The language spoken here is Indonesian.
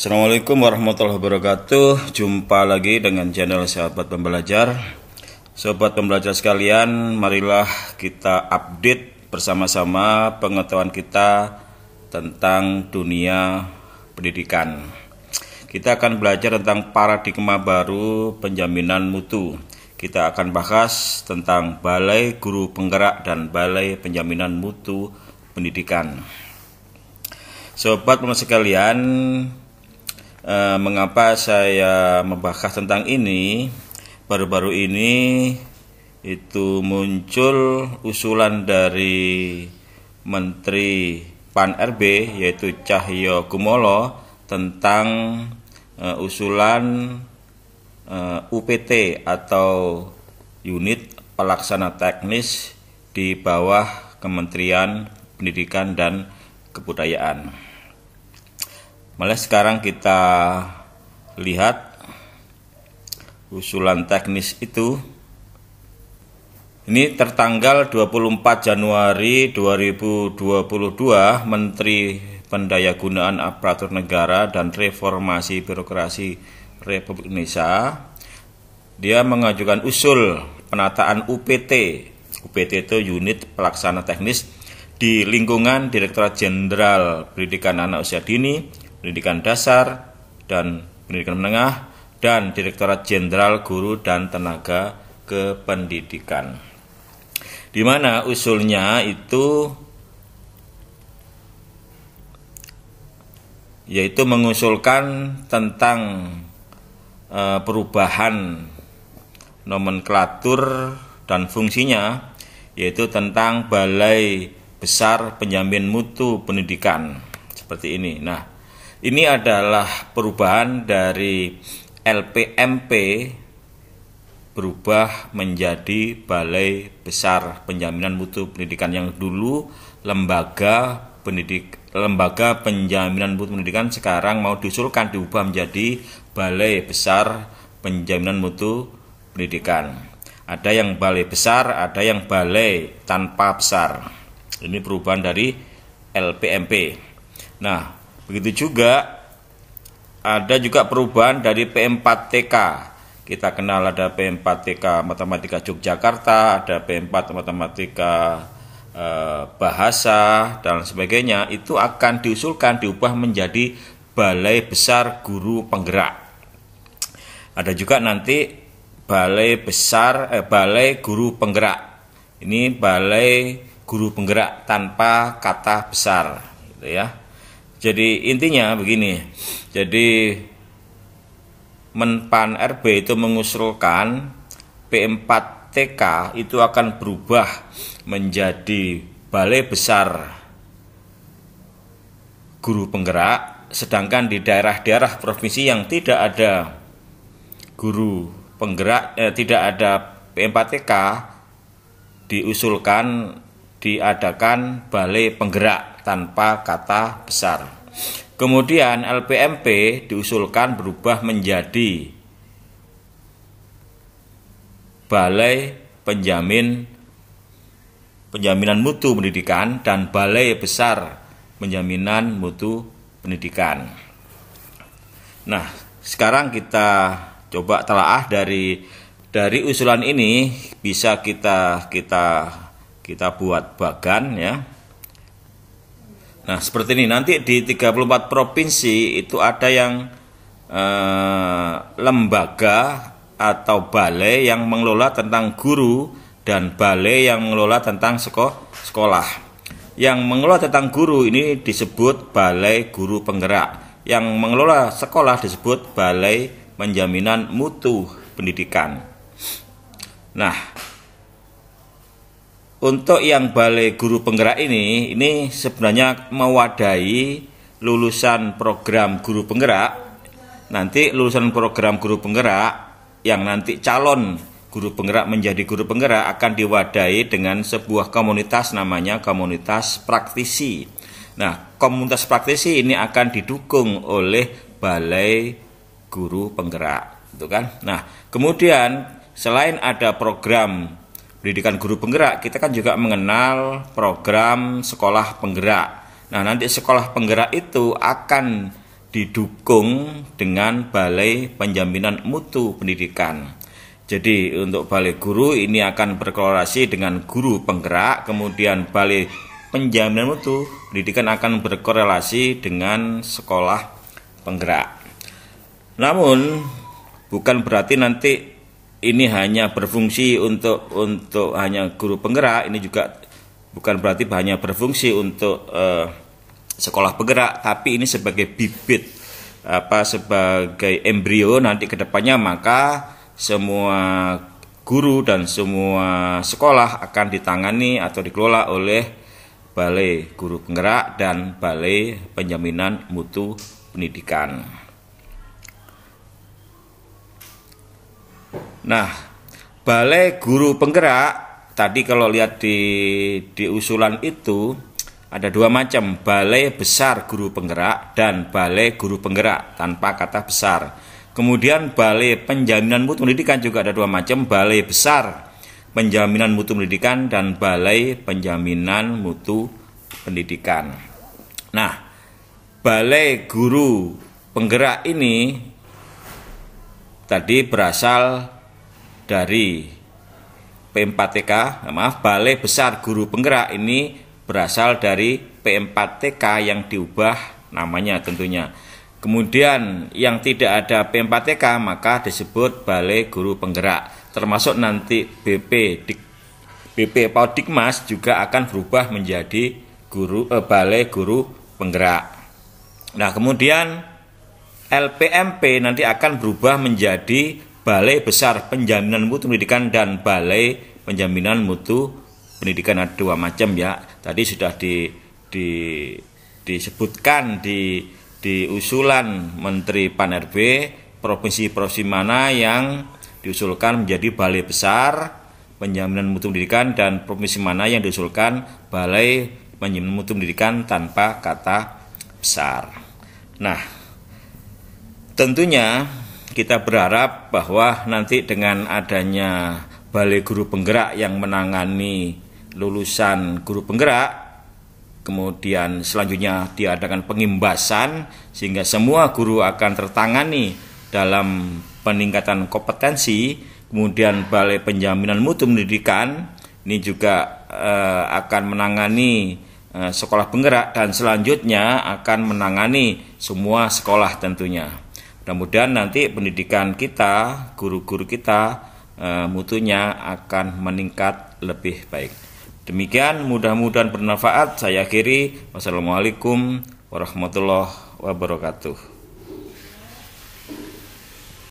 Assalamualaikum warahmatullahi wabarakatuh Jumpa lagi dengan channel Sahabat Pembelajar Sobat pembelajar sekalian Marilah kita update bersama-sama pengetahuan kita Tentang dunia pendidikan Kita akan belajar tentang paradigma baru penjaminan mutu kita akan bahas tentang Balai Guru Penggerak dan Balai Penjaminan Mutu Pendidikan. Sobat pembelajar sekalian, Eh, mengapa saya membahas tentang ini baru-baru ini itu muncul usulan dari Menteri Pan RB yaitu Cahyo Kumolo tentang uh, usulan uh, eh, UPT atau unit pelaksana teknis di bawah Kementerian Pendidikan dan Kebudayaan. Malah sekarang kita lihat usulan teknis itu ini tertanggal 24 Januari 2022 Menteri Pendayagunaan Aparatur Negara dan Reformasi Birokrasi Republik Indonesia dia mengajukan usul penataan UPT. UPT itu unit pelaksana teknis di lingkungan Direktorat Jenderal Pendidikan Anak Usia Dini, Pendidikan Dasar dan Pendidikan Menengah dan Direktorat Jenderal Guru dan Tenaga Kependidikan. Di mana usulnya itu yaitu mengusulkan tentang e, perubahan nomenklatur dan fungsinya yaitu tentang Balai Besar Penjamin Mutu Pendidikan seperti ini. Nah, ini adalah perubahan dari LPMP berubah menjadi Balai Besar Penjaminan Mutu Pendidikan yang dulu lembaga pendidik lembaga penjaminan mutu pendidikan sekarang mau diusulkan diubah menjadi Balai Besar Penjaminan Mutu Pendidikan. Ada yang balai besar, ada yang balai tanpa besar. Ini perubahan dari LPMP. Nah, Begitu juga ada juga perubahan dari PM4TK. Kita kenal ada PM4TK Matematika Yogyakarta, ada PM4 Matematika eh, Bahasa dan sebagainya. Itu akan diusulkan diubah menjadi Balai Besar Guru Penggerak. Ada juga nanti Balai Besar eh, Balai Guru Penggerak. Ini Balai Guru Penggerak tanpa kata besar, gitu ya. Jadi intinya begini. Jadi Menpan RB itu mengusulkan P4TK itu akan berubah menjadi balai besar guru penggerak sedangkan di daerah-daerah provinsi yang tidak ada guru penggerak eh, tidak ada P4TK diusulkan diadakan balai penggerak tanpa kata besar. Kemudian LPMP diusulkan berubah menjadi Balai Penjamin Penjaminan Mutu Pendidikan dan Balai Besar Penjaminan Mutu Pendidikan. Nah, sekarang kita coba telaah dari dari usulan ini bisa kita kita kita buat bagan ya Nah, seperti ini nanti di 34 provinsi itu ada yang eh, lembaga atau balai yang mengelola tentang guru dan balai yang mengelola tentang seko sekolah. Yang mengelola tentang guru ini disebut balai guru penggerak. Yang mengelola sekolah disebut balai penjaminan mutu pendidikan. Nah, untuk yang balai guru penggerak ini ini sebenarnya mewadahi lulusan program guru penggerak nanti lulusan program guru penggerak yang nanti calon guru penggerak menjadi guru penggerak akan diwadahi dengan sebuah komunitas namanya komunitas praktisi nah komunitas praktisi ini akan didukung oleh balai guru penggerak gitu kan nah kemudian selain ada program pendidikan guru penggerak, kita kan juga mengenal program sekolah penggerak. Nah, nanti sekolah penggerak itu akan didukung dengan Balai Penjaminan Mutu Pendidikan. Jadi untuk Balai Guru ini akan berkolaborasi dengan guru penggerak, kemudian Balai Penjaminan Mutu Pendidikan akan berkorelasi dengan sekolah penggerak. Namun bukan berarti nanti ini hanya berfungsi untuk untuk hanya guru penggerak ini juga bukan berarti hanya berfungsi untuk uh, sekolah penggerak tapi ini sebagai bibit apa sebagai embrio nanti kedepannya maka semua guru dan semua sekolah akan ditangani atau dikelola oleh Balai Guru Penggerak dan Balai Penjaminan Mutu Pendidikan. Nah, Balai Guru Penggerak tadi kalau lihat di di usulan itu ada dua macam, balai besar guru penggerak dan balai guru penggerak tanpa kata besar. Kemudian balai penjaminan mutu pendidikan juga ada dua macam, balai besar penjaminan mutu pendidikan dan balai penjaminan mutu pendidikan. Nah, balai guru penggerak ini tadi berasal dari P4TK, nah, maaf, Balai Besar Guru Penggerak ini berasal dari P4TK yang diubah namanya tentunya. Kemudian yang tidak ada P4TK maka disebut Balai Guru Penggerak. Termasuk nanti BP BP Paudikmas juga akan berubah menjadi guru eh, Balai Guru Penggerak. Nah, kemudian LPMP nanti akan berubah menjadi Balai Besar Penjaminan Mutu Pendidikan dan Balai Penjaminan Mutu Pendidikan ada dua macam ya. Tadi sudah di, di disebutkan di di usulan Menteri Pan-RB provinsi-provinsi mana yang diusulkan menjadi balai besar penjaminan mutu pendidikan dan provinsi mana yang diusulkan balai penjaminan mutu pendidikan tanpa kata besar. Nah, tentunya kita berharap bahwa nanti dengan adanya Balai Guru Penggerak yang menangani lulusan guru penggerak, kemudian selanjutnya diadakan pengimbasan sehingga semua guru akan tertangani dalam peningkatan kompetensi, kemudian Balai Penjaminan Mutu Pendidikan ini juga eh, akan menangani eh, sekolah penggerak dan selanjutnya akan menangani semua sekolah tentunya. Mudah-mudahan nanti pendidikan kita, guru-guru kita e, mutunya akan meningkat lebih baik. Demikian mudah-mudahan bermanfaat. Saya akhiri. Wassalamualaikum warahmatullahi wabarakatuh.